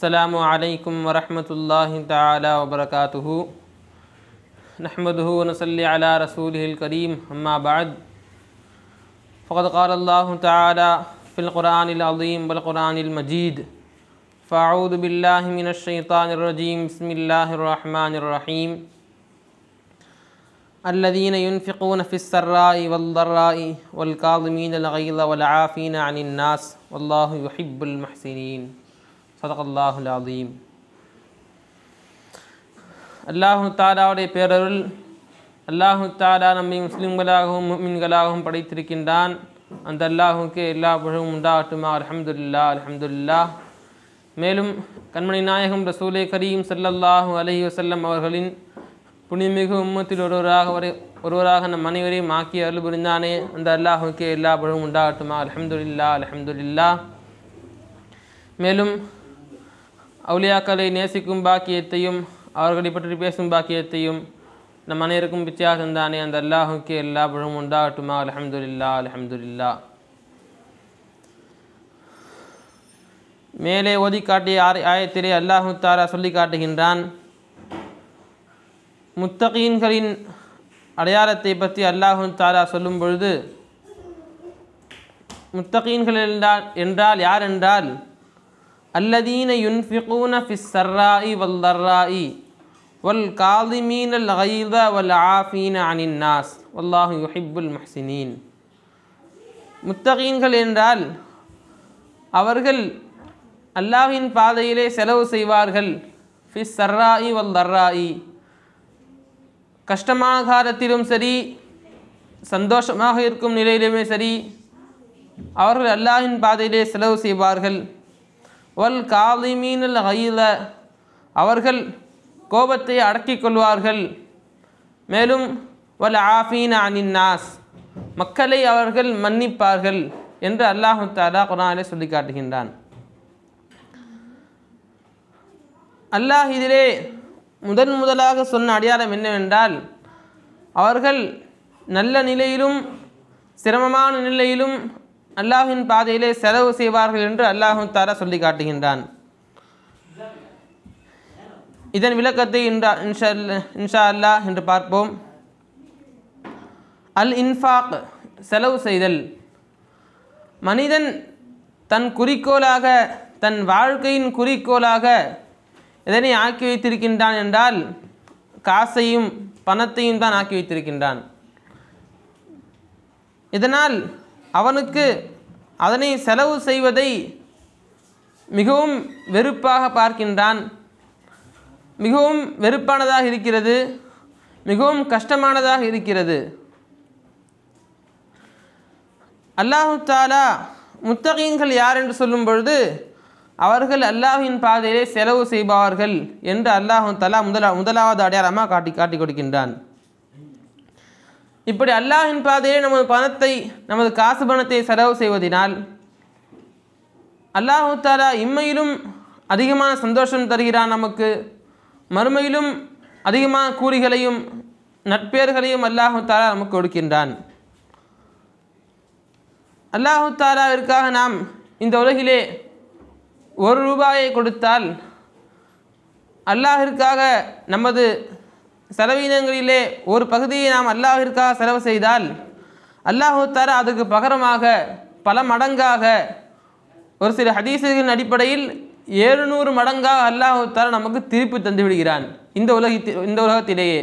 السلام عليكم ورحمة الله تعالى وبركاته نحمده ونصلي على رسوله الكريم أما بعد فقد قال الله تعالى في القرآن العظيم والقرآن المجيد فأعوذ بالله من الشيطان الرجيم بسم الله الرحمن الرحيم الذين ينفقون في السراء والضراء والكاظمين الغيظ والعافين عن الناس والله يحب المحسنين சதகல்லாஹுல் அதீம் அல்லாஹு தாலாவுடைய பேரருள் அல்லாஹு தாலா நம்மை முஸ்லீம்களாகவும் மின்களாகவும் படைத்திருக்கின்றான் அந்த அல்லாஹுக்கு எல்லா புழவும் உண்டாகட்டுமா அலமதுல்லா அலமதுல்லா மேலும் கண்மணி நாயகம் ரசூலே கரீம் சல்லல்லாஹூ அலஹி வசல்லம் அவர்களின் புனிமிகு உம்மத்தில் ஒருவராக வரை ஒருவராக நம் அனைவரையும் ஆக்கி அருள் புரிந்தானே அந்த அல்லாஹுக்கே எல்லா புழவும் உண்டாகட்டுமா அலமதுல்லா அலமதுல்லா மேலும் அவுலியாக்களை நேசிக்கும் பாக்கியத்தையும் அவர்களை பற்றி பேசும் பாக்கியத்தையும் நம் அனைவருக்கும் வித்தியாசம் தானே அந்த அல்லாஹுக்கு எல்லா புழும் உண்டாகட்டுமா அலமதுல்லா அலமதுல்லா மேலே ஓதி காட்டிய ஆயத்திலே அல்லாஹு தாரா சொல்லி காட்டுகின்றான் முத்தகீன்களின் அடையாளத்தை பற்றி அல்லாஹு தாரா சொல்லும் பொழுது முத்தகீன்கள் என்றால் என்றால் யார் என்றால் الذين ينفقون في السراء والضراء والكاظمين الغيظ والعافين عن الناس والله يحب المحسنين முத்தகீன்கள் என்றால் அவர்கள் அல்லாஹின் பாதையிலே செலவு செய்வார்கள் ஃபி சர்ராயி வல் தர்ராயி கஷ்டமான காலத்திலும் சரி சந்தோஷமாக இருக்கும் நிலையிலுமே சரி அவர்கள் அல்லாஹின் பாதையிலே செலவு செய்வார்கள் வல் காலிமீனல் ஐல அவர்கள் கோபத்தை அடக்கிக் கொள்வார்கள் மேலும் வல் ஆஃபீன் அனின் நாஸ் மக்களை அவர்கள் மன்னிப்பார்கள் என்று அல்லாஹு தாலா குரானிலே சொல்லி காட்டுகின்றான் அல்லாஹ் இதிலே முதன் முதலாக சொன்ன அடையாளம் என்னவென்றால் அவர்கள் நல்ல நிலையிலும் சிரமமான நிலையிலும் அல்லாஹின் பாதையிலே செலவு செய்வார்கள் என்று அல்லாஹும் தாரா சொல்லி காட்டுகின்றான் இதன் விளக்கத்தை இன்றா இன்ஷா இன்ஷா அல்லா என்று பார்ப்போம் அல் இன்ஃபாக் செலவு செய்தல் மனிதன் தன் குறிக்கோளாக தன் வாழ்க்கையின் குறிக்கோளாக எதனை ஆக்கி வைத்திருக்கின்றான் என்றால் காசையும் பணத்தையும் தான் ஆக்கி வைத்திருக்கின்றான் இதனால் அவனுக்கு அதனை செலவு செய்வதை மிகவும் வெறுப்பாக பார்க்கின்றான் மிகவும் வெறுப்பானதாக இருக்கிறது மிகவும் கஷ்டமானதாக இருக்கிறது அல்லாஹு தாலா முத்தகீன்கள் யார் என்று சொல்லும் பொழுது அவர்கள் அல்லாஹின் பாதையிலே செலவு செய்பவர்கள் என்று அல்லாஹு தாலா முதலா முதலாவது அடையாளமாக காட்டி காட்டி கொடுக்கின்றான் இப்படி அல்லாஹின் பாதையிலே நமது பணத்தை நமது காசு பணத்தை செலவு செய்வதனால் அல்லாஹு தாலா இம்மையிலும் அதிகமான சந்தோஷம் தருகிறான் நமக்கு மறுமையிலும் அதிகமான கூலிகளையும் நட்பேர்களையும் அல்லாஹு தாலா நமக்கு கொடுக்கின்றான் அல்லாஹு தாலாவிற்காக நாம் இந்த உலகிலே ஒரு ரூபாயை கொடுத்தால் அல்லாஹிற்காக நமது செலவீனங்களிலே ஒரு பகுதியை நாம் அல்லாஹிற்காக செலவு செய்தால் அல்லாஹு தர அதுக்கு பகரமாக பல மடங்காக ஒரு சில ஹதீசுகளின் அடிப்படையில் ஏழுநூறு மடங்காக அல்லாஹு தர நமக்கு திருப்பி தந்து விடுகிறான் இந்த உலகத்தில் இந்த உலகத்திலேயே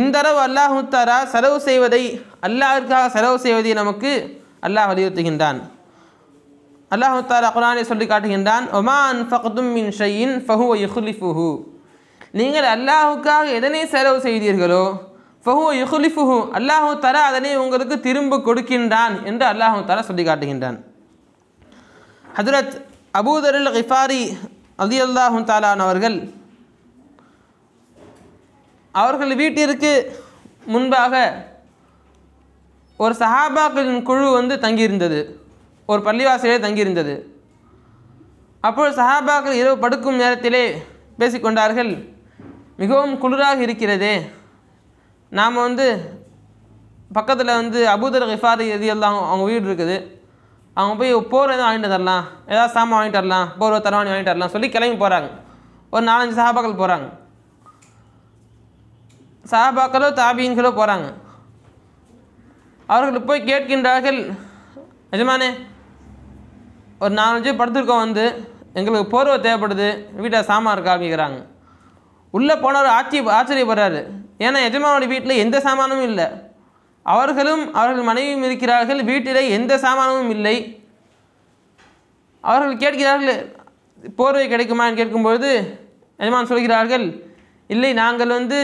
இந்தளவு அல்லாஹு தாரா செலவு செய்வதை அல்லாஹிற்காக செலவு செய்வதை நமக்கு அல்லாஹ் வலியுறுத்துகின்றான் அல்லாஹு தாரா குரானை சொல்லி காட்டுகின்றான் ஒமான் ஃபகதும் மின் ஷையின் ஃபஹு யுஹ்லிஃபுஹு நீங்கள் அல்லாஹுக்காக எதனை செலவு செய்தீர்களோ ஃபஹு யுஹுலிஃபுஹு அல்லாஹு தர அதனை உங்களுக்கு திரும்ப கொடுக்கின்றான் என்று அல்லாஹு தர சொல்லி காட்டுகின்றான் ஹஜரத் அபூதருல் ஹிஃபாரி அலி அல்லாஹு தாலான் அவர்கள் அவர்கள் வீட்டிற்கு முன்பாக ஒரு சஹாபாக்களின் குழு வந்து தங்கியிருந்தது ஒரு பள்ளிவாசலே தங்கியிருந்தது அப்போது சஹாபாக்கள் இரவு படுக்கும் நேரத்திலே பேசிக்கொண்டார்கள் மிகவும் குளிராக இருக்கிறதே நாம் வந்து பக்கத்தில் வந்து அபூதர் ஹிஃபாரி இது எல்லாம் அவங்க வீடு இருக்குது அவங்க போய் போர் எதுவும் வாங்கிட்டு தரலாம் ஏதாவது சாமான் வாங்கிட்டு வரலாம் போர்வை தரவாணி வாங்கிட்டு வரலாம் சொல்லி கிளம்பி போகிறாங்க ஒரு நாலஞ்சு சாபாக்கள் போகிறாங்க சாபாக்களோ தாபீன்களோ போகிறாங்க அவர்கள் போய் கேட்கின்றார்கள் நிஜமானே ஒரு நாலஞ்சு படுத்துருக்கோம் வந்து எங்களுக்கு போர்வை தேவைப்படுது வீட்டில் சாமான் இருக்கா அப்படிங்கிறாங்க உள்ளே போனவர் ஆட்சி ஆச்சரியப்படுறாரு ஏன்னா எஜமானோட வீட்டில் எந்த சாமானும் இல்லை அவர்களும் அவர்கள் மனைவியும் இருக்கிறார்கள் வீட்டில் எந்த சாமானமும் இல்லை அவர்கள் கேட்கிறார்கள் போர்வை கிடைக்குமான்னு கேட்கும்பொழுது எஜமான் சொல்கிறார்கள் இல்லை நாங்கள் வந்து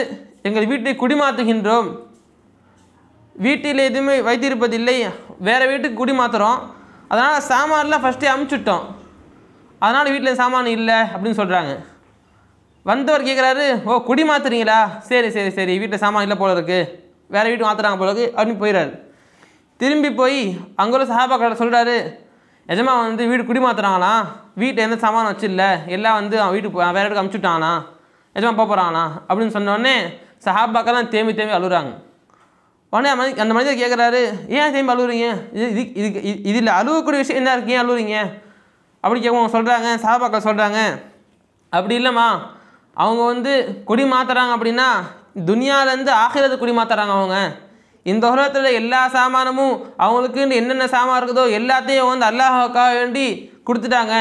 எங்கள் வீட்டை குடிமாற்றுகின்றோம் வீட்டில் எதுவுமே வைத்திருப்பதில்லை வேறு வீட்டுக்கு குடிமாத்துறோம் அதனால் சாமான்லாம் ஃபஸ்ட்டே அமுச்சுட்டோம் அதனால் வீட்டில் சாமான் இல்லை அப்படின்னு சொல்கிறாங்க வந்தவர் கேட்குறாரு ஓ குடி மாற்றுறீங்களா சரி சரி சரி வீட்டில் சாமான் இல்லை போல இருக்குது வேறு வீட்டு மாற்றுறாங்க போல இருக்குது அப்படின்னு போயிடாரு திரும்பி போய் அங்கே உள்ள கடை சொல்கிறாரு எஜமா வந்து வீடு குடி மாற்றுறாங்களாம் வீட்டில் எந்த சாமான் வச்சுல எல்லாம் வந்து அவன் வீட்டுக்கு வேறு இடத்துக்கு அமுச்சுட்டாங்கண்ணா எஜமா போக அப்படின்னு சொன்னோடனே சஹாபாக்கெல்லாம் தேம்பி தேம்பி அழுகுறாங்க உடனே மனித அந்த மனிதர் கேட்குறாரு ஏன் தேம்பி அழுகுறீங்க இது இது இதுக்கு இதில் அழுகக்கூடிய விஷயம் என்ன இருக்கு ஏன் அழுகுறீங்க அப்படின்னு கேட்கும் சொல்கிறாங்க சஹாபாக்கள் சொல்கிறாங்க அப்படி இல்லைம்மா அவங்க வந்து குடி மாற்றுறாங்க அப்படின்னா துனியாவிலேருந்து ஆகிறது குடி மாற்றுறாங்க அவங்க இந்த உலகத்தில் எல்லா சாமானமும் அவங்களுக்குன்னு என்னென்ன சாமான் இருக்குதோ எல்லாத்தையும் வந்து அல்லாஹாவுக்காக வேண்டி கொடுத்துட்டாங்க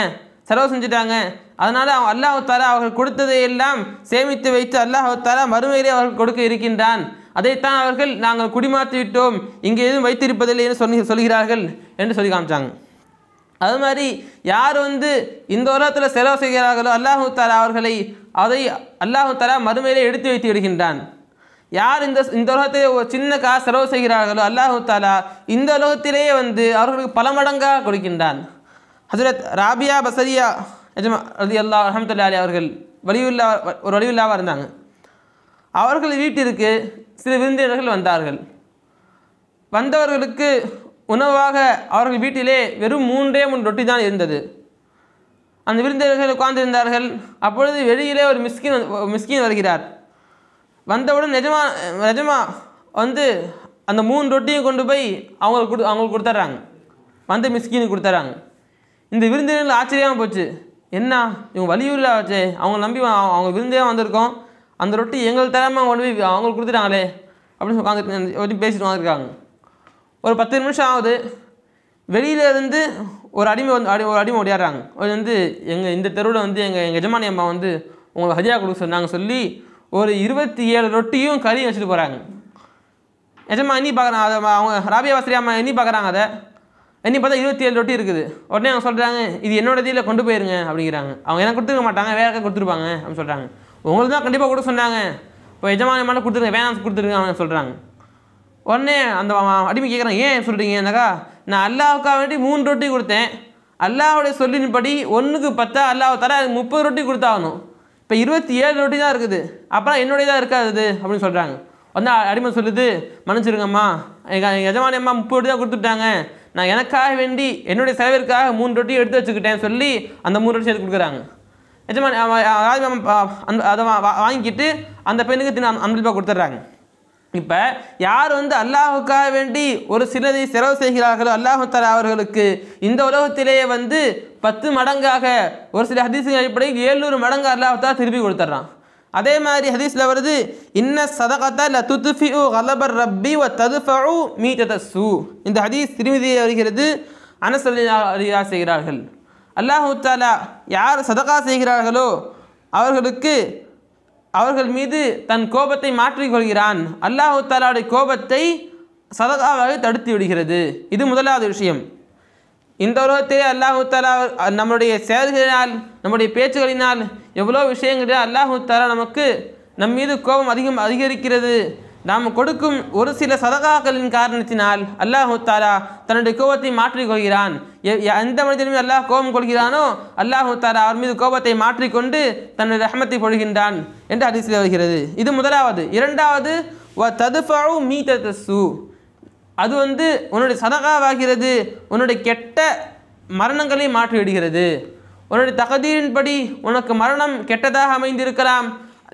செலவு செஞ்சுட்டாங்க அதனால் அவன் அல்லாஹால அவர்கள் கொடுத்ததை எல்லாம் சேமித்து வைத்து அல்லாஹால மறுமையிலே அவர்கள் கொடுக்க இருக்கின்றான் அதைத்தான் அவர்கள் நாங்கள் குடிமாற்றி விட்டோம் இங்கே எதுவும் வைத்திருப்பதில்லை என்று சொல்லி சொல்கிறார்கள் என்று சொல்லி காமிச்சாங்க அது மாதிரி யார் வந்து இந்த உலகத்தில் செலவு செய்கிறார்களோ அல்லாஹு தாலா அவர்களை அதை அல்லாஹு தலா மறுமையிலே எடுத்து வைத்து விடுகின்றான் யார் இந்த இந்த உலகத்தை ஒரு சின்ன காசு செலவு செய்கிறார்களோ அல்லாஹு தாலா இந்த உலகத்திலேயே வந்து அவர்களுக்கு பல மடங்காக கொடுக்கின்றான் ஹசரத் ராபியா பசரியா எஜமா ரதி அல்லா அஹமத்துல்லா அலி அவர்கள் வலியுல்லா ஒரு வலியுல்லாவாக இருந்தாங்க அவர்கள் வீட்டிற்கு சில விருந்தினர்கள் வந்தார்கள் வந்தவர்களுக்கு உணவாக அவர்கள் வீட்டிலே வெறும் மூன்றே மூன்று ரொட்டி தான் இருந்தது அந்த விருந்தினர்கள் உட்கார்ந்திருந்தார்கள் அப்பொழுது வெளியிலே ஒரு மிஸ்கின் மிஸ்கின் வருகிறார் வந்தவுடன் நிஜமா நிஜமா வந்து அந்த மூணு ரொட்டியும் கொண்டு போய் அவங்களுக்கு கொடு அவங்களுக்கு கொடுத்துட்றாங்க வந்து மிஸ்கின்னு கொடுத்துட்றாங்க இந்த விருந்தினர்கள் ஆச்சரியமாக போச்சு என்ன இவங்க வலியூரில் ஆச்சு அவங்க நம்பி அவங்க விருந்தே வந்திருக்கோம் அந்த ரொட்டி எங்களுக்கு தராமல் கொண்டு போய் அவங்களுக்கு கொடுத்துட்டாங்களே அப்படின்னு உட்காந்து பேசிட்டு வந்திருக்காங்க ஒரு பத்து நிமிஷம் ஆகுது இருந்து ஒரு அடிமை வந்து அடி ஒரு அடிமை ஓடியாடுறாங்க அது வந்து எங்கள் இந்த தெருவில் வந்து எங்கள் எங்கள் எஜமானி அம்மா வந்து உங்களுக்கு ஹதியா கொடுக்க சொன்னாங்க சொல்லி ஒரு இருபத்தி ஏழு ரொட்டியும் கறியும் வச்சுட்டு போகிறாங்க எஜமா எண்ணி பார்க்குறாங்க அதை அவங்க ராபியா வசதி அம்மா எண்ணி பார்க்குறாங்க அதை எண்ணி பார்த்தா இருபத்தி ஏழு ரொட்டி இருக்குது உடனே அவங்க சொல்கிறாங்க இது என்னோட இதில் கொண்டு போயிருங்க அப்படிங்கிறாங்க அவங்க எனக்கு கொடுத்துருக்க மாட்டாங்க வேற கொடுத்துருப்பாங்க அப்படின்னு சொல்கிறாங்க உங்களுக்கு தான் கண்டிப்பாக கொடுக்க சொன்னாங்க இப்போ எஜமான மேலே கொடுத்துருங்க வேணாம் கொடுத்துருங்க அவங்க சொல்கிறாங்க உடனே அந்த அடிமை கேட்குறாங்க ஏன் சொல்கிறீங்க என்னக்கா நான் அல்லாவுக்காக வேண்டி மூணு ரொட்டி கொடுத்தேன் அல்லாவுடைய சொல்லின்படி ஒன்றுக்கு பத்தா அல்லாஹ் தர முப்பது ரொட்டி கொடுத்தாகணும் இப்போ இருபத்தி ஏழு ரொட்டி தான் இருக்குது அப்புறம் தான் இருக்காது அப்படின்னு சொல்கிறாங்க வந்து அடிமை சொல்லுது மன்னிச்சிருங்கம்மா எங்கள் யஜமானியம்மா எஜமானியம்மா முப்பது ரொட்டி தான் கொடுத்துட்டாங்க நான் எனக்காக வேண்டி என்னுடைய செலவிற்காக மூணு ரொட்டி எடுத்து வச்சுக்கிட்டேன் சொல்லி அந்த மூணு ரொட்டி சேர்த்து கொடுக்குறாங்க எஜமானி அந்த அதை வாங்கிக்கிட்டு அந்த பெண்ணுக்கு தின ஐம்பது ரூபாய் கொடுத்துட்றாங்க இப்போ யார் வந்து அல்லாஹுக்காக வேண்டி ஒரு சிலரை செலவு செய்கிறார்களோ அல்லாஹு தலா அவர்களுக்கு இந்த உலகத்திலேயே வந்து பத்து மடங்காக ஒரு சில ஹதீஸின் அடிப்படையில் ஏழ்நூறு மடங்கு அல்லாஹாலா திருப்பி கொடுத்துட்றான் அதே மாதிரி ஹதீஸில் வருது இன்ன சதகத்தா இல்லை துத்துஃபி உ கலபர் ரப்பி ஓ ததுஃபு மீட்டதஸ்ஸு இந்த ஹதீஸ் திருமதியை வருகிறது அனசல்லி செய்கிறார்கள் அல்லாஹு தாலா யார் சதகா செய்கிறார்களோ அவர்களுக்கு அவர்கள் மீது தன் கோபத்தை மாற்றிக்கொள்கிறான் அல்லாஹு தாலாவுடைய கோபத்தை சதகாவாக தடுத்து விடுகிறது இது முதலாவது விஷயம் இந்த உலகத்திலே அல்லாஹு தாலா நம்முடைய செயல்களினால் நம்முடைய பேச்சுகளினால் எவ்வளோ விஷயங்களில் அல்லாஹு தாலா நமக்கு நம் மீது கோபம் அதிகம் அதிகரிக்கிறது நாம் கொடுக்கும் ஒரு சில சதகாக்களின் காரணத்தினால் அல்லாஹு தாரா தன்னுடைய கோபத்தை மாற்றிக்கொள்கிறான் எந்த மனிதனுமே அல்லாஹ் கோபம் கொள்கிறானோ அல்லாஹு தாரா அவர் மீது கோபத்தை மாற்றிக்கொண்டு தன்னுடைய ரஹமத்தை பொழுகின்றான் என்று அரிசியில் வருகிறது இது முதலாவது இரண்டாவது வ ததுஃபாவு மீ தசு அது வந்து உன்னுடைய சதகாவாகிறது உன்னுடைய கெட்ட மரணங்களை மாற்றிவிடுகிறது உன்னுடைய தகுதியின்படி உனக்கு மரணம் கெட்டதாக அமைந்திருக்கலாம்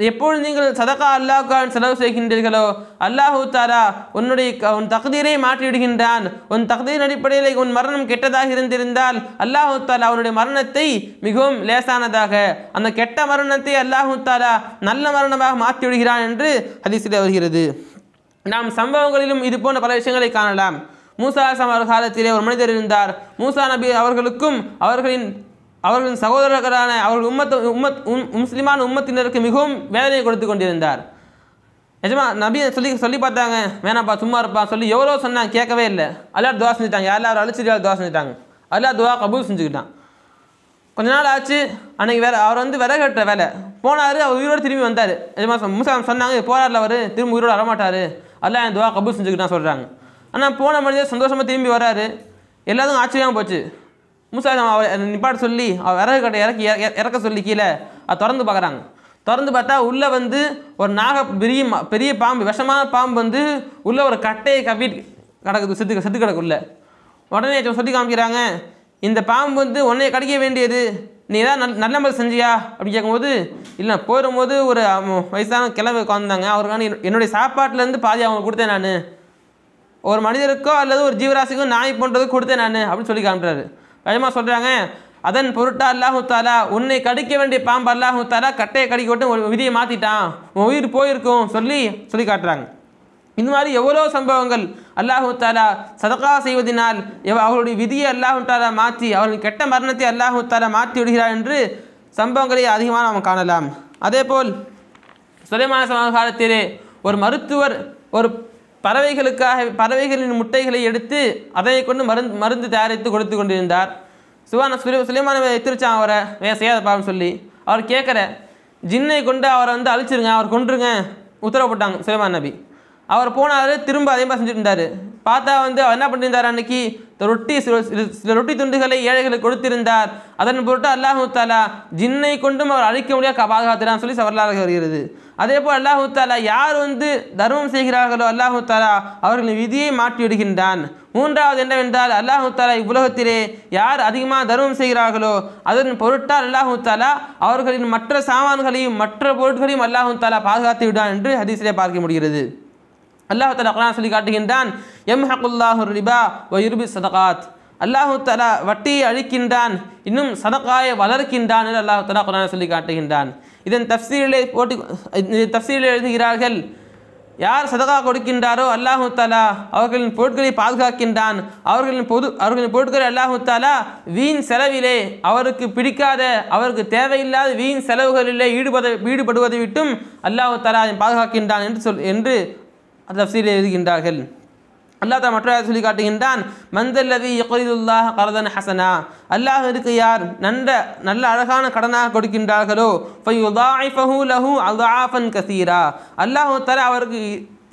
எப்பொழுது நீங்கள் சதகா அல்லாஹுக்கான் செலவு செய்கின்றீர்களோ அல்லாஹு தாரா உன்னுடைய உன் தகுதியை மாற்றிவிடுகின்றான் உன் தகுதியின் அடிப்படையில் உன் மரணம் கெட்டதாக இருந்திருந்தால் அல்லாஹு தாலா அவனுடைய மரணத்தை மிகவும் லேசானதாக அந்த கெட்ட மரணத்தை அல்லாஹு தாலா நல்ல மரணமாக மாற்றிவிடுகிறான் என்று ஹதீசில் வருகிறது நாம் சம்பவங்களிலும் இது போன்ற பல விஷயங்களை காணலாம் மூசா சமர் காலத்திலே ஒரு மனிதர் இருந்தார் மூசா நபி அவர்களுக்கும் அவர்களின் அவர்களின் சகோதரர்களான அவர்கள் உம்மத் உம்மத் முஸ்லிமான உம்மத்தினருக்கு மிகவும் வேதனை கொடுத்து கொண்டிருந்தார் நிஜமா நபி சொல்லி சொல்லி பார்த்தாங்க வேணாப்பா சும்மா இருப்பா சொல்லி எவ்வளோ சொன்னாங்க கேட்கவே இல்லை எல்லாரும் துவா செஞ்சுட்டாங்க எல்லாரும் அழிச்சிட்டு துவா செஞ்சுட்டாங்க எல்லாம் துவா கபூல் செஞ்சுக்கிட்டான் கொஞ்ச நாள் ஆச்சு அன்றைக்கி வேலை அவர் வந்து விலை கட்டுற வேலை போனார் அவர் உயிரோடு திரும்பி வந்தார் நிஜமா முசா சொன்னாங்க போராடில் அவர் திரும்ப உயிரோடு வரமாட்டார் எல்லாம் என் துவா கபூல் செஞ்சுக்கிட்டான் சொல்கிறாங்க ஆனால் போன மனிதர் சந்தோஷமாக திரும்பி வராரு எல்லாத்துக்கும் ஆச்சரியமாக போச்சு மூசா அவர் நிப்பாட சொல்லி அவள் இறகு கட்டை இறக்கி இறக்க சொல்லி கீழே அதை திறந்து பார்க்குறாங்க திறந்து பார்த்தா உள்ளே வந்து ஒரு நாக பெரிய பெரிய பாம்பு விஷமான பாம்பு வந்து உள்ளே ஒரு கட்டையை கவி கிடக்குது செத்து செத்து கிடக்குள்ள உடனே சொல்லி காமிக்கிறாங்க இந்த பாம்பு வந்து உடனே கடிக்க வேண்டியது நீ ஏதாவது நல் நல்ல மாதிரி செஞ்சியா அப்படின்னு கேட்கும்போது இல்லை போயிடும்போது ஒரு வயசான கிழவு குழந்தாங்க அவருக்கான என்னுடைய சாப்பாட்டிலேருந்து பாதி அவங்க கொடுத்தேன் நான் ஒரு மனிதருக்கோ அல்லது ஒரு ஜீவராசிக்கோ நாய் போன்றதுக்கு கொடுத்தேன் நான் அப்படின்னு சொல்லி காமிட்டாரு நிஜமாக சொல்கிறாங்க அதன் பொருட்டா அல்லாஹு தாலா உன்னை கடிக்க வேண்டிய பாம்பு அல்லாஹு தாலா கட்டையை கடிக்க விட்டு ஒரு விதியை மாற்றிட்டான் உன் உயிர் போயிருக்கும் சொல்லி சொல்லி காட்டுறாங்க இந்த மாதிரி எவ்வளோ சம்பவங்கள் அல்லாஹு தாலா சதகா செய்வதனால் அவருடைய விதியை அல்லாஹு தாலா மாற்றி அவர்கள் கெட்ட மரணத்தை அல்லாஹு தாலா மாற்றி விடுகிறார் என்று சம்பவங்களை அதிகமாக நாம் காணலாம் அதேபோல் சுலைமான சமகாலத்திலே ஒரு மருத்துவர் ஒரு பறவைகளுக்காக பறவைகளின் முட்டைகளை எடுத்து அதை கொண்டு மருந்து மருந்து தயாரித்து கொடுத்து கொண்டிருந்தார் சிவான சுலி சுலைமான எத்திரிச்சான் அவரை வே பாவம் சொல்லி அவர் கேட்குற ஜின்னை கொண்டு அவரை வந்து அழிச்சிருங்க அவர் கொண்டுருங்க உத்தரவு போட்டாங்க சுலைமான் நபி அவர் போனார் திரும்ப அதே மாதிரி செஞ்சுட்டு இருந்தார் பார்த்தா வந்து என்ன பண்ணியிருந்தார் அன்னைக்கு ரொட்டி சில ரொட்டி துண்டுகளை ஏழைகளை கொடுத்திருந்தார் அதன் பொருட்டு அல்லாஹூ தாலா ஜின்னை கொண்டும் அவர் அழிக்க முடியாத பாதுகாத்துறான் சொல்லி சவரலாக வருகிறது அதே போல் அல்லாஹூ தாலா யார் வந்து தர்மம் செய்கிறார்களோ அல்லாஹூ தாலா அவர்களின் விதியை மாற்றி விடுகின்றான் மூன்றாவது என்னவென்றால் அல்லாஹூ தாலா இவ்வுலகத்திலே யார் அதிகமாக தர்மம் செய்கிறார்களோ அதன் பொருட்டால் அல்லாஹூ தாலா அவர்களின் மற்ற சாமான்களையும் மற்ற பொருட்களையும் அல்லாஹூ தாலா பாதுகாத்து விடான் என்று ஹதீஸிலே பார்க்க முடிகிறது அல்லாஹு தலா குரான் சொல்லி காட்டுகின்றான் எம் ஹகுல்லாஹு ரிபா வயுர்பி சதகாத் அல்லாஹு தலா வட்டியை அழிக்கின்றான் இன்னும் சதக்காயை வளர்க்கின்றான் என்று அல்லாஹு தலா குரான் சொல்லி காட்டுகின்றான் இதன் தப்சீலே போட்டி தப்சீலில் எழுதுகிறார்கள் யார் சதகா கொடுக்கின்றாரோ அல்லாஹு தாலா அவர்களின் பொருட்களை பாதுகாக்கின்றான் அவர்களின் பொது அவர்களின் பொருட்களை அல்லாஹு தாலா வீண் செலவிலே அவருக்கு பிடிக்காத அவருக்கு தேவையில்லாத வீண் செலவுகளிலே ஈடுபட ஈடுபடுவதை விட்டும் அல்லாஹு தாலா பாதுகாக்கின்றான் என்று சொல் என்று அந்த தப்சீரில் எழுதுகின்றார்கள் அல்லாஹ் மற்றொரு சொல்லி காட்டுகின்றான் மந்தல்லதி யொகரிதுல்லாஹ் கரதன் ஹசனா அல்லாஹிற்கு யார் நன்ற நல்ல அழகான கடனாக கொடுக்கின்றார்களோ ஃபையுதாஃபஹு லஹு அதாஃபன் கசீரா அல்லாஹ் தர அவருக்கு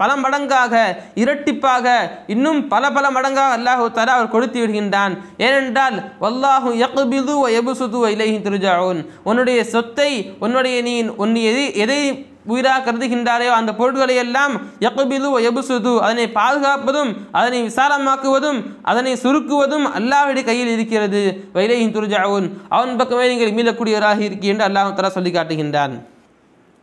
பல மடங்காக இரட்டிப்பாக இன்னும் பல பல மடங்காக அல்லாஹு தர அவர் கொடுத்து விடுகின்றான் ஏனென்றால் வல்லாஹு யக்பிது எபுசுது இலகி திருஜாவுன் உன்னுடைய சொத்தை உன்னுடைய நீ உன் எதை எதை உயிராக கருதுகின்றாரையோ அந்த பொருட்களை எல்லாம் யக்குபிது எபுசுது அதனை பாதுகாப்பதும் அதனை விசாலமாக்குவதும் அதனை சுருக்குவதும் அல்லாவுடைய கையில் இருக்கிறது வைலையின் துருஜாவுன் அவன் பக்கமே நீங்கள் மீளக்கூடியவராக இருக்கி என்று அல்லாஹ் தலா சொல்லி காட்டுகின்றான்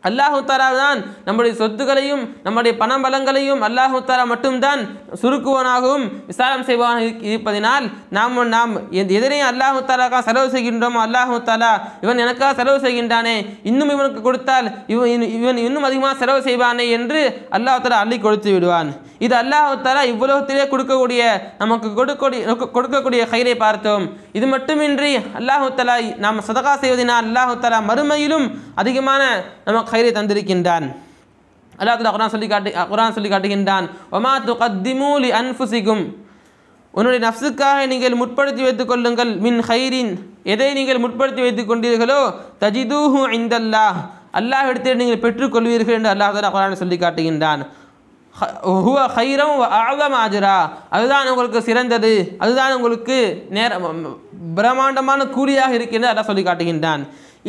தாரா தான் நம்முடைய சொத்துக்களையும் நம்முடைய பணம் பலங்களையும் அல்லாஹுத்தாரா மட்டும்தான் சுருக்குவனாகவும் விசாரம் செய்வான் இருப்பதினால் நாம் நாம் எதிரையும் அல்லாஹுத்தாலாக்காக செலவு செய்கின்றோமோ அல்லாஹுத்தாலா இவன் எனக்காக செலவு செய்கின்றானே இன்னும் இவனுக்கு கொடுத்தால் இவன் இவன் இன்னும் அதிகமாக செலவு செய்வானே என்று அல்லாஹு தாலா அள்ளி கொடுத்து விடுவான் இது தாலா இவ்வளோத்திலே கொடுக்கக்கூடிய நமக்கு கொடுக்கக்கூடிய கொடுக்கக்கூடிய கயிறை பார்த்தோம் இது மட்டுமின்றி தாலா நாம் சதகா செய்வதனால் தாலா மறுமையிலும் அதிகமான நமக்கு ஹைரை தந்திருக்கின்றான் அல்லாஹ் குரான் சொல்லி காட்டு குரான் சொல்லி காட்டுகின்றான் ஒமா துகத்திமூலி அன்ஃபுசிகும் உன்னுடைய நஃப்ஸுக்காக நீங்கள் முற்படுத்தி வைத்துக் கொள்ளுங்கள் மின் ஹைரின் எதை நீங்கள் முற்படுத்தி வைத்துக் கொண்டீர்களோ தஜிதூஹு ஐந்தல்லாஹ் அல்லாஹ் இடத்தில் நீங்கள் பெற்றுக்கொள்வீர்கள் என்று அல்லாஹ் தலா குரான் சொல்லி காட்டுகின்றான் ஹைரம் ஆஜரா அதுதான் உங்களுக்கு சிறந்தது அதுதான் உங்களுக்கு நேர பிரம்மாண்டமான கூலியாக இருக்கின்ற அல்லாஹ் சொல்லி காட்டுகின்றான்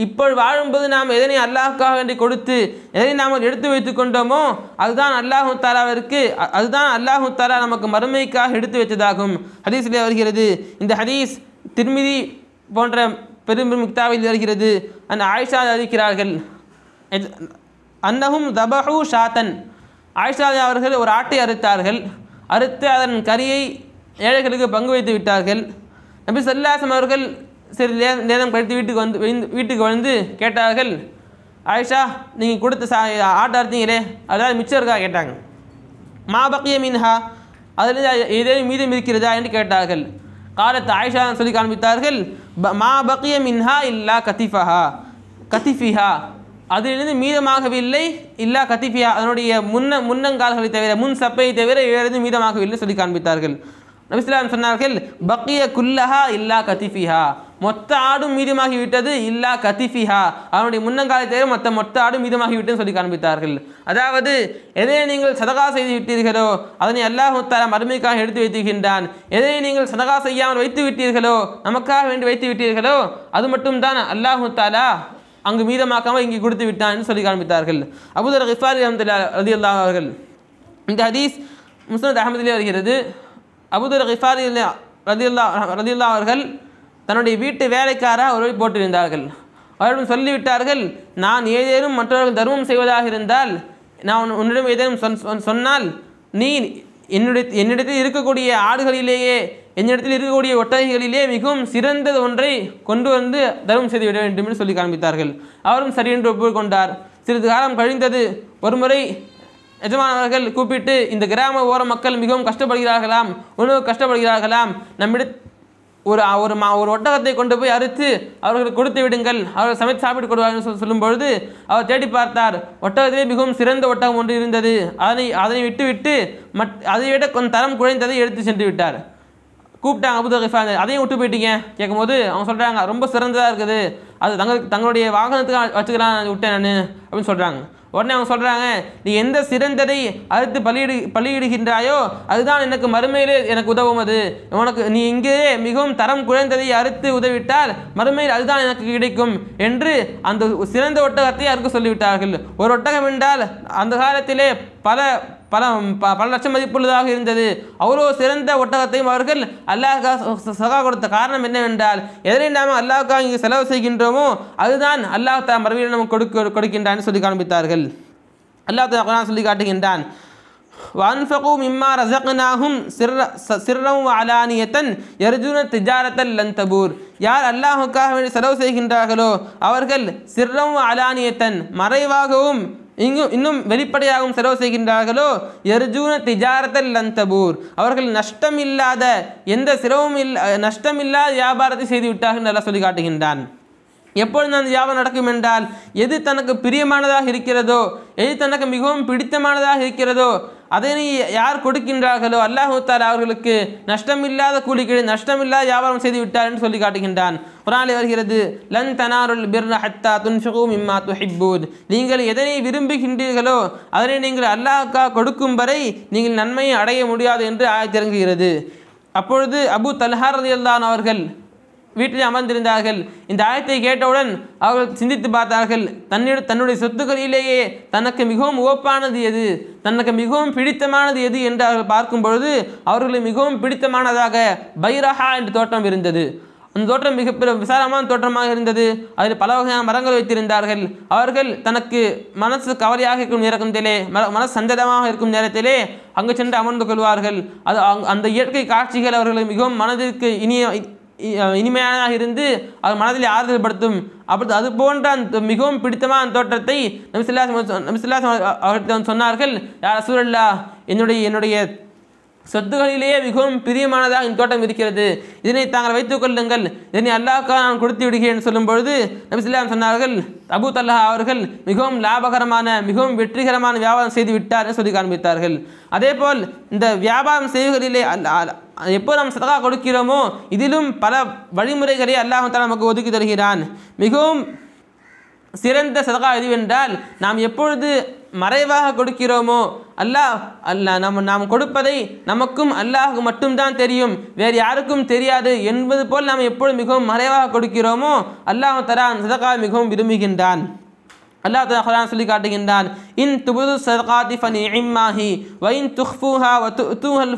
இப்போ வாழும்போது நாம் எதனை அல்லாஹுக்காக வேண்டி கொடுத்து எதனை நாம் எடுத்து வைத்து கொண்டோமோ அதுதான் அல்லாஹு தாலாவிற்கு அதுதான் அல்லாஹு தாலா நமக்கு மறுமைக்காக எடுத்து வைத்ததாகும் ஹதீஸ்லேயே வருகிறது இந்த ஹதீஸ் திருமிதி போன்ற பெரும் முக்தாவில் வருகிறது அந்த ஆயிஷா அறிவிக்கிறார்கள் அன்னஹும் தபஹு ஷாத்தன் ஆயிஷா அவர்கள் ஒரு ஆட்டை அறுத்தார்கள் அறுத்து அதன் கரியை ஏழைகளுக்கு பங்கு வைத்து விட்டார்கள் நபி சல்லாசம் அவர்கள் நே நேரம் கழித்து வீட்டுக்கு வந்து வீட்டுக்கு வந்து கேட்டார்கள் ஆயிஷா நீங்கள் கொடுத்த சா ஆட்டை அறுத்தீங்களே அதாவது மிச்சம் இருக்கா கேட்டாங்க மா பக்கிய மீன்ஹா அதில் ஏதேனும் மீதம் இருக்கிறதா என்று கேட்டார்கள் காலத்தை ஆயிஷா சொல்லி காண்பித்தார்கள் மா பக்கிய மின்ஹா இல்லா கத்திஃபஹா கத்திஃபிஹா அதிலிருந்து மீதமாகவில்லை இல்லா கத்திஃபியா அதனுடைய முன்ன முன்னங்கால்களை தவிர முன் சப்பையை தவிர வேறு மீதமாகவில்லை சொல்லி காண்பித்தார்கள் நபிஸ்லாம் சொன்னார்கள் பக்கிய குல்லஹா இல்லா கத்திஃபிஹா மொத்த ஆடும் மீதமாகிவிட்டது இல்லா கத்திஃபிஹா அவனுடைய முன்னங்காலை மொத்த மொத்த ஆடும் மீதமாகிவிட்டதுன்னு சொல்லி காண்பித்தார்கள் அதாவது எதையை நீங்கள் சதகா செய்து விட்டீர்களோ அதனை அல்லாஹ் முத்தாலா மறுமைக்காக எடுத்து வைத்துகின்றான் எதையை நீங்கள் சதகா செய்யாமல் வைத்து விட்டீர்களோ நமக்காக வேண்டி வைத்து விட்டீர்களோ அது மட்டும்தான் அல்லாஹ் முத்தாலா அங்கு மீதமாக்காமல் இங்கே கொடுத்து விட்டான் சொல்லி காண்பித்தார்கள் அபுதர் ஹிஃபாரி அஹமதுல்லா ரதி அல்லா அவர்கள் இந்த ஹதீஸ் முஸ்லத் அஹமதிலே வருகிறது அபுதர் ஹிஃபாரி ரதி அல்லா ரதி அல்லா அவர்கள் தன்னுடைய வீட்டு வேலைக்காராக அவர்கள் போட்டிருந்தார்கள் அவர்கள் சொல்லிவிட்டார்கள் நான் ஏதேனும் மற்றவர்கள் தர்மம் செய்வதாக இருந்தால் நான் உன்னிடம் ஏதேனும் சொன்னால் நீ என்னுடைய என்னிடத்தில் இருக்கக்கூடிய ஆடுகளிலேயே என்னிடத்தில் இருக்கக்கூடிய ஒட்டகைகளிலே மிகவும் சிறந்தது ஒன்றை கொண்டு வந்து தர்மம் செய்துவிட வேண்டும் என்று சொல்லி காண்பித்தார்கள் அவரும் சரி என்று ஒப்புக்கொண்டார் சிறிது காலம் கழிந்தது ஒருமுறை எஜமானவர்கள் கூப்பிட்டு இந்த கிராம ஓர மக்கள் மிகவும் கஷ்டப்படுகிறார்களாம் உணவு கஷ்டப்படுகிறார்களாம் நம்மிட ஒரு ஒரு மா ஒரு ஒட்டகத்தை கொண்டு போய் அறுத்து அவர்களுக்கு கொடுத்து விடுங்கள் அவர்கள் சமைத்து சாப்பிட்டு கொடுவார்கள் சொல்லி சொல்லும்பொழுது அவர் தேடி பார்த்தார் ஒட்டகத்திலே மிகவும் சிறந்த ஒட்டகம் ஒன்று இருந்தது அதனை அதனை விட்டுவிட்டு மட் அதை விட கொஞ்சம் தரம் குறைந்ததை எடுத்து சென்று விட்டார் கூப்பிட்டாங்க அபுதா ஹிஃபா அதையும் விட்டு போயிட்டீங்க கேட்கும்போது அவங்க சொல்கிறாங்க ரொம்ப சிறந்ததாக இருக்குது அது தங்களுக்கு தங்களுடைய வாகனத்துக்கு வச்சுக்கலாம் விட்டேன் நான் அப்படின்னு சொல்கிறாங்க உடனே அவங்க சொல்கிறாங்க நீ எந்த சிறந்ததை அறுத்து பலியிடு பலியிடுகின்றாயோ அதுதான் எனக்கு மறுமையிலே எனக்கு உதவும் அது உனக்கு நீ இங்கே மிகவும் தரம் குறைந்ததை அறுத்து உதவிட்டால் மறுமையில் அதுதான் எனக்கு கிடைக்கும் என்று அந்த சிறந்த ஒட்டகத்தை யாருக்கு சொல்லிவிட்டார்கள் ஒரு ஒட்டகம் என்றால் அந்த காலத்திலே பல பல பல லட்சம் மதிப்புள்ளதாக இருந்தது அவ்வளோ சிறந்த ஒட்டகத்தையும் அவர்கள் அல்லாஹா சகா கொடுத்த காரணம் என்னவென்றால் எதனை நாம் அல்லாஹாக இங்கே செலவு செய்கின்றோமோ அதுதான் அல்லாஹ் தா மறுபடியும் நம்ம கொடுக்க கொடுக்கின்றான்னு சொல்லி காண்பித்தார்கள் அல்லாஹ் தான் சொல்லி காட்டுகின்றான் وأنفقوا مما رزقناهم سر سرا وعلانية يرجون تجارة யார் அல்லாஹுக்காக செலவு செய்கின்றார்களோ அவர்கள் சிர்ரம் அலானியத்தன் மறைவாகவும் இங்கு இன்னும் வெளிப்படையாகவும் செலவு செய்கின்றார்களோ எர்ஜூன திஜாரத்தல் லந்தபூர் அவர்கள் நஷ்டம் இல்லாத எந்த சிரமும் இல்லா நஷ்டம் இல்லாத வியாபாரத்தை செய்து விட்டார்கள் நல்லா சொல்லி காட்டுகின்றான் எப்பொழுது அந்த யாவம் நடக்கும் என்றால் எது தனக்கு பிரியமானதாக இருக்கிறதோ எது தனக்கு மிகவும் பிடித்தமானதாக இருக்கிறதோ அதனை யார் கொடுக்கின்றார்களோ அல்லாஹூத்தார் தாலா அவர்களுக்கு நஷ்டமில்லாத கூலிகளை நஷ்டமில்லாத வியாபாரம் செய்து விட்டார் என்று சொல்லி காட்டுகின்றான் குரானில் வருகிறது லன் தனாருல் பிர்ன ஹத்தா துன்ஷகு இம்மா துஹிப்பூன் நீங்கள் எதனை விரும்புகின்றீர்களோ அதனை நீங்கள் அல்லாஹுக்கா கொடுக்கும் வரை நீங்கள் நன்மையை அடைய முடியாது என்று ஆய் திறங்குகிறது அப்பொழுது அபு தல்ஹார் அல்லான் அவர்கள் வீட்டில் அமர்ந்திருந்தார்கள் இந்த ஆயத்தை கேட்டவுடன் அவர்கள் சிந்தித்து பார்த்தார்கள் தன்னிட தன்னுடைய சொத்துக்களிலேயே தனக்கு மிகவும் உவப்பானது எது தனக்கு மிகவும் பிடித்தமானது எது என்று அவர்கள் பார்க்கும் பொழுது அவர்களுக்கு மிகவும் பிடித்தமானதாக பைரஹா என்ற தோட்டம் இருந்தது அந்த தோட்டம் மிக விசாலமான தோற்றமாக இருந்தது அதில் பல வகையான மரங்கள் வைத்திருந்தார்கள் அவர்கள் தனக்கு மனசு கவலையாக இருக்கும் நேரத்திலே மனசு சஞ்சலமாக இருக்கும் நேரத்திலே அங்கு சென்று அமர்ந்து கொள்வார்கள் அது அந்த இயற்கை காட்சிகள் அவர்களை மிகவும் மனதிற்கு இனிய இனிமையானதாக இருந்து அவர் மனதில் ஆறுதல் படுத்தும் அப்படி அது போன்ற அந்த மிகவும் பிடித்தமான தோற்றத்தை நபிசுல்லா நபிசுல்லா அவர்கள் சொன்னார்கள் யார் சூழல்லா என்னுடைய என்னுடைய சொத்துகளிலேயே மிகவும் பிரியமானதாக என் தோட்டம் இருக்கிறது இதனை தாங்கள் வைத்துக் கொள்ளுங்கள் இதனை அல்லாஹ்க்கா நான் கொடுத்து விடுகிறேன் சொல்லும் பொழுது நபிசுல்லாம் சொன்னார்கள் அபு தல்லா அவர்கள் மிகவும் லாபகரமான மிகவும் வெற்றிகரமான வியாபாரம் செய்து விட்டார் என்று சொல்லி காண்பித்தார்கள் அதே போல் இந்த வியாபாரம் செய்வதிலே எப்போ நாம் சதகா கொடுக்கிறோமோ இதிலும் பல வழிமுறைகளை அல்லாஹ் நமக்கு ஒதுக்கி தருகிறான் மிகவும் சிறந்த சதகா எதுவென்றால் நாம் எப்பொழுது மறைவாக கொடுக்கிறோமோ அல்லாஹ் அல்லாஹ் நம்ம நாம் கொடுப்பதை நமக்கும் அல்லாஹுக்கு மட்டும்தான் தெரியும் வேறு யாருக்கும் தெரியாது என்பது போல் நாம் எப்பொழுது மிகவும் மறைவாக கொடுக்கிறோமோ அல்லாஹ் தரான் சதகா மிகவும் விரும்புகின்றான் அல்லாஹ் தலா சொல்லி காட்டுகின்றான் இன் துபுது சதகாதி வைன் துஹ்ஃபூஹா வ துஹல்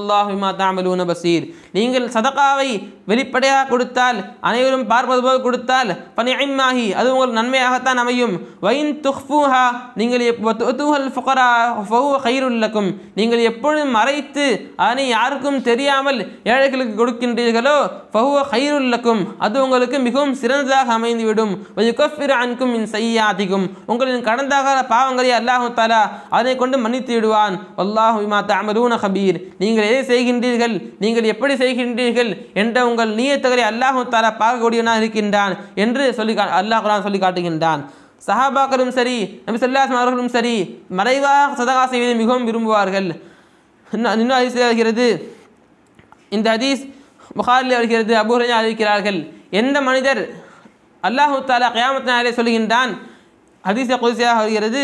அல்லாஹ் நீங்கள் சதகாவை வெளிப்படையாக கொடுத்தால் அனைவரும் பார்ப்பது போல் கொடுத்தால் பனிமாகி அது உங்களுக்கு நன்மையாகத்தான் அமையும் வைன் துஹ்ஃபூஹா நீங்கள் தூஹல் நீங்கள் எப்பொழுதும் மறைத்து அதனை யாருக்கும் தெரியாமல் ஏழைகளுக்கு கொடுக்கின்றீர்களோ பகுவ கயிறுள்ளக்கும் அது உங்களுக்கு மிகவும் சிறந்ததாக அமைந்துவிடும் அன்கும் இன் செய்யாதிக்கும் உங்களின் கடந்த கால பாவங்களை அல்லாஹு தாலா அதனை கொண்டு மன்னித்து விடுவான் அல்லாஹு ஹபீர் நீங்கள் எதை செய்கின்றீர்கள் நீங்கள் எப்படி செய்கின்றீர்கள் என்ற உங்கள் நீயத்தகரை அல்லாஹு தாலா பார்க்கக்கூடியவனாக இருக்கின்றான் என்று சொல்லி அல்லாஹ் குரான் சொல்லி காட்டுகின்றான் சஹாபாக்களும் சரி நபி சொல்லாஸ் அவர்களும் சரி மறைவாக சதகா செய்வதை மிகவும் விரும்புவார்கள் இன்னும் அதிசய வருகிறது இந்த அதீஸ் புகாரில் வருகிறது அபூரையாக அறிவிக்கிறார்கள் எந்த மனிதர் அல்லாஹு தாலா கயாமத்தினாலே சொல்கின்றான் அதிச குதிசையாக வருகிறது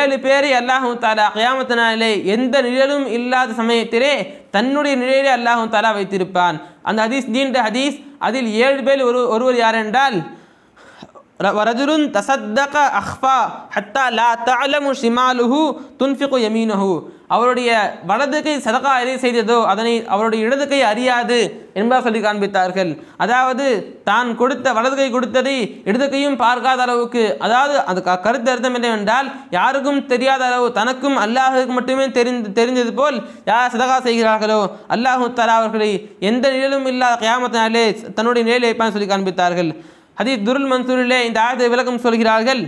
ஏழு பேரை அல்லாஹு தாலா கயாமத்தினாலே எந்த நிழலும் இல்லாத சமயத்திலே தன்னுடைய நிலையிலே அல்லாஹும் தாலா வைத்திருப்பான் அந்த ஹதீஸ் நீண்ட ஹதீஸ் அதில் ஏழு பேர் ஒரு ஒருவர் யார் என்றால் வரஜுருன் தசத்தக அஹ்பா ஹத்தா லா தலமு ஷிமாலுஹு துன்ஃபிகு யமீனஹு அவருடைய வலது கை சதகா எதை செய்ததோ அதனை அவருடைய இடது கை அறியாது என்பதாக சொல்லி காண்பித்தார்கள் அதாவது தான் கொடுத்த வலது கை கொடுத்ததை இடது கையும் பார்க்காத அளவுக்கு அதாவது அது க கருத்து அர்த்தம் என்னவென்றால் யாருக்கும் தெரியாத அளவு தனக்கும் அல்லாஹுக்கு மட்டுமே தெரிந்து தெரிந்தது போல் யார் சதகா செய்கிறார்களோ அல்லாஹு தலா அவர்களை எந்த நிழலும் இல்லாத கியாமத்தினாலே தன்னுடைய நிலையை வைப்பான் சொல்லி காண்பித்தார்கள் ஹதீத் துருல் மன்சூரிலே இந்த ஆயத்தை விளக்கம் சொல்கிறார்கள்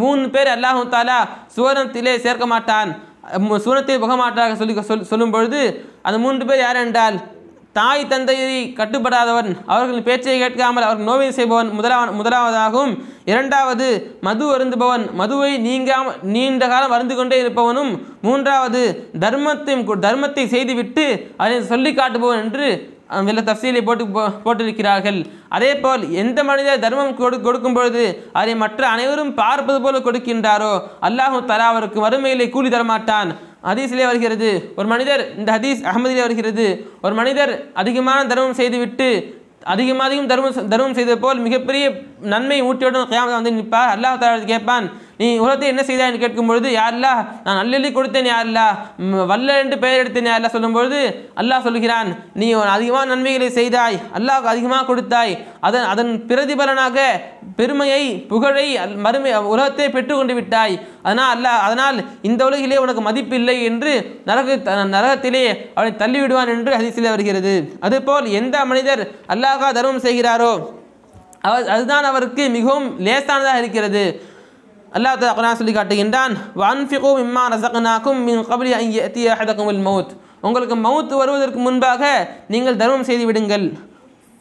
மூணு பேர் அல்லாஹு தாலா சுவனத்திலே சேர்க்க மாட்டான் சுவனத்தில் புகமாட்டாக சொல்லி சொல் சொல்லும் பொழுது அந்த மூன்று பேர் யார் என்றால் தாய் தந்தையை கட்டுப்படாதவன் அவர்களின் பேச்சை கேட்காமல் அவர் நோவை செய்பவன் முதலாவ முதலாவதாகவும் இரண்டாவது மது அருந்துபவன் மதுவை நீங்காமல் நீண்ட காலம் அருந்து கொண்டே இருப்பவனும் மூன்றாவது தர்மத்தையும் தர்மத்தை செய்துவிட்டு அதை சொல்லி காட்டுபவன் என்று வெளில தஃசீலை போட்டு போட்டிருக்கிறார்கள் அதே போல் எந்த மனிதர் தர்மம் கொடு கொடுக்கும் பொழுது அதை மற்ற அனைவரும் பார்ப்பது போல கொடுக்கின்றாரோ அல்லாஹு தலா அவருக்கு வறுமையிலே கூலி தரமாட்டான் ஹதீஸிலே வருகிறது ஒரு மனிதர் இந்த ஹதீஸ் அகமதிலே வருகிறது ஒரு மனிதர் அதிகமான தர்மம் செய்துவிட்டு அதிகமாக அதிகம் தர்மம் தர்மம் செய்தது போல் மிகப்பெரிய நன்மை ஊட்டியுடன் கையாமல் வந்து நிற்பார் அல்லாஹ் தலா கேட்பான் நீ உலகத்தை என்ன செய்தாய் என்று கேட்கும்பொழுது யாரில்லா நான் நல்லெழி கொடுத்தேன் யாரில்லா வல்ல என்று பெயர் எடுத்தேன் யாரில்லா சொல்லும்பொழுது அல்லாஹ் சொல்கிறான் நீ அதிகமாக நன்மைகளை செய்தாய் அல்லாஹ் அதிகமாக கொடுத்தாய் அதன் அதன் பிரதிபலனாக பெருமையை புகழை மறுமை உலகத்தை பெற்றுக்கொண்டு விட்டாய் அதனால் அல்ல அதனால் இந்த உலகிலே உனக்கு மதிப்பு இல்லை என்று நரக நரகத்திலே அவனை தள்ளிவிடுவான் என்று ஹதீசிலே வருகிறது அதுபோல் எந்த மனிதர் அல்லாஹா தர்மம் செய்கிறாரோ அவர் அதுதான் அவருக்கு மிகவும் லேசானதாக இருக்கிறது அல்லா தலா குரான் சொல்லி காட்டுகின்றான் வான்ஃபிகோ இம்மா ரசகனாக்கும் மின் கபலி அங்கே எத்திய அஹதக்கும் இல் மவுத் உங்களுக்கு மவுத் வருவதற்கு முன்பாக நீங்கள் தர்மம் செய்து விடுங்கள்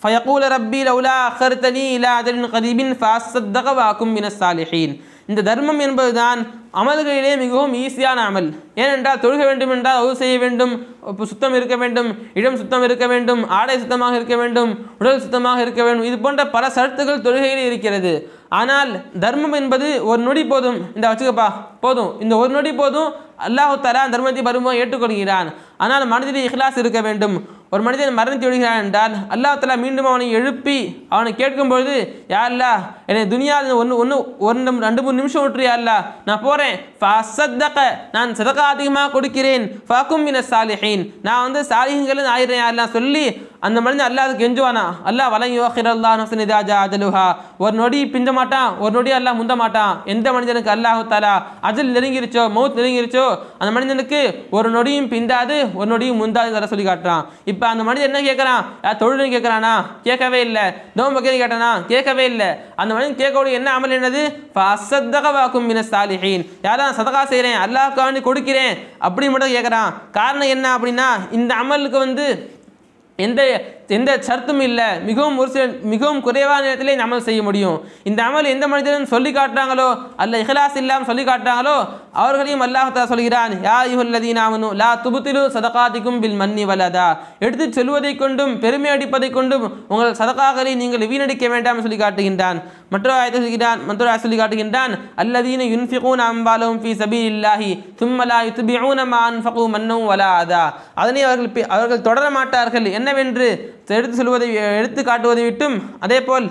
ஃபயகூல ரப்பி லவுலா அஹர்தனி இலா அதரின் கதீபின் ஃபாசத்தக வாக்கும் மின சாலிஹீன் இந்த தர்மம் என்பதுதான் அமல்களிலே மிகவும் ஈஸியான அமல் ஏனென்றால் தொழுக வேண்டும் என்றால் அவு செய்ய வேண்டும் சுத்தம் இருக்க வேண்டும் இடம் சுத்தம் இருக்க வேண்டும் ஆடை சுத்தமாக இருக்க வேண்டும் உடல் சுத்தமாக இருக்க வேண்டும் இது போன்ற பல சரத்துகள் தொழுகையில் இருக்கிறது ஆனால் தர்மம் என்பது ஒரு நொடி போதும் இந்த வச்சுக்கப்பா போதும் இந்த ஒரு நொடி போதும் அல்லாஹு தலா தர்மத்தை பருவம் ஏற்றுக்கொள்கிறான் ஆனால் மனதில் இஹ்லாஸ் இருக்க வேண்டும் ஒரு மனிதன் மரணித்து விடுகிறான் என்றால் அல்லா தலா மீண்டும் அவனை எழுப்பி அவனை கேட்கும்பொழுது யாருல்லா என்னை துனியா ஒன்று ஒன்று ஒன்று ரெண்டு மூணு நிமிஷம் விட்டுரு யாருல்லா நான் போகிறேன் நான் சதக்கா அதிகமாக கொடுக்கிறேன் ஃபக்கும் மின சாலிஹீன் நான் வந்து சாலிஹீன்கள் ஆயிடுறேன் யாருலாம் சொல்லி அந்த மனிதன் அல்லாஹ் கெஞ்சுவானா அல்லாஹ் வலங்கி ஓஹிரல்லா நசனிதாஜா ஒரு நொடி பிந்த மாட்டான் ஒரு நொடி அல்லாஹ் முந்த மாட்டான் எந்த மனிதனுக்கு அல்லாஹு தாலா அஜல் நெருங்கிருச்சோ மவுத் நெருங்கிருச்சோ அந்த மனிதனுக்கு ஒரு நொடியும் பிந்தாது ஒரு நொடியும் முந்தாது தர சொல்லி காட்டுறான் இப்போ இப்போ அந்த மனிதன் என்ன கேட்குறான் யார் தொழில்னு கேட்குறானா கேட்கவே இல்லை நோம் கேள்வி கேட்டானா கேட்கவே இல்லை அந்த மனிதன் கேட்கக்கூடிய என்ன அமல் என்னது அசத்தகவாக்கும் மின சாலிஹீன் யாரா சதகா செய்கிறேன் அல்லாஹ்க்காண்டி கொடுக்கிறேன் அப்படின்னு மட்டும் கேட்குறான் காரணம் என்ன அப்படின்னா இந்த அமலுக்கு வந்து எந்த எந்த சர்த்தும் இல்லை மிகவும் ஒரு சில மிகவும் குறைவான நேரத்திலே இந்த அமல் செய்ய முடியும் இந்த அமல் எந்த மனிதனும் சொல்லி காட்டுறாங்களோ அல்ல இஹ்லாஸ் இல்லாமல் சொல்லி காட்டுறாங்களோ அவர்களையும் அல்லாஹத்தா சொல்கிறான் யா இஹுல்லதீனாமனு லா துபுத்திலு சதகாதிக்கும் பில் மன்னி வல்லதா எடுத்து செல்வதை கொண்டும் பெருமை அடிப்பதை கொண்டும் உங்கள் சதகாக்களை நீங்கள் வீணடிக்க வேண்டாம் சொல்லி காட்டுகின்றான் மற்றொரு ஆயத்தை சொல்கிறான் மற்றொரு ஆயத்தை சொல்லி காட்டுகின்றான் அல்லதீன யுன்ஃபிகூன் அம்பாலும் ஃபி சபி இல்லாஹி தும்மலா யுத்துபியூன மா மன்னும் வலா அதா அதனை அவர்கள் அவர்கள் தொடர மாட்டார்கள் என்னவென்று எடுத்து சொல்வதை எடுத்து காட்டுவதை விட்டும் அதேபோல்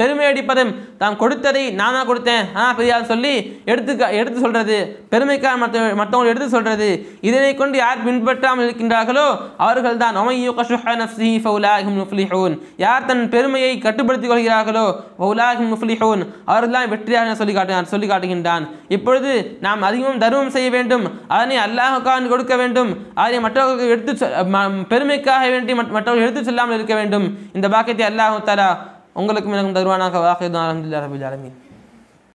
பெருமை அடிப்பதும் தான் கொடுத்ததை நானாக கொடுத்தேன் ஆனால் பெரியார் சொல்லி எடுத்து எடுத்து சொல்கிறது பெருமைக்காக மற்ற மற்றவங்களை எடுத்து சொல்கிறது இதனை கொண்டு யார் பின்பற்றாமல் இருக்கின்றார்களோ அவர்கள் தான் யார் தன் பெருமையை கட்டுப்படுத்திக் கொள்கிறார்களோ அவர்கள் தான் வெற்றியாக சொல்லி காட்டினார் சொல்லி காட்டுகின்றான் இப்பொழுது நாம் அதிகமும் தர்மம் செய்ய வேண்டும் அதனை அல்லாஹுக்கான் கொடுக்க வேண்டும் அதனை மற்றவர்களுக்கு எடுத்து பெருமைக்காக வேண்டி மற்றவர்கள் எடுத்து செல்லாமல் இருக்க வேண்டும் இந்த பாக்கியத்தை அல்லாஹு தலா உங்களுக்கும் எனக்கும் தருவானாக வாஹிதான் அலமதுல்லா ரபுல் ஆலமின்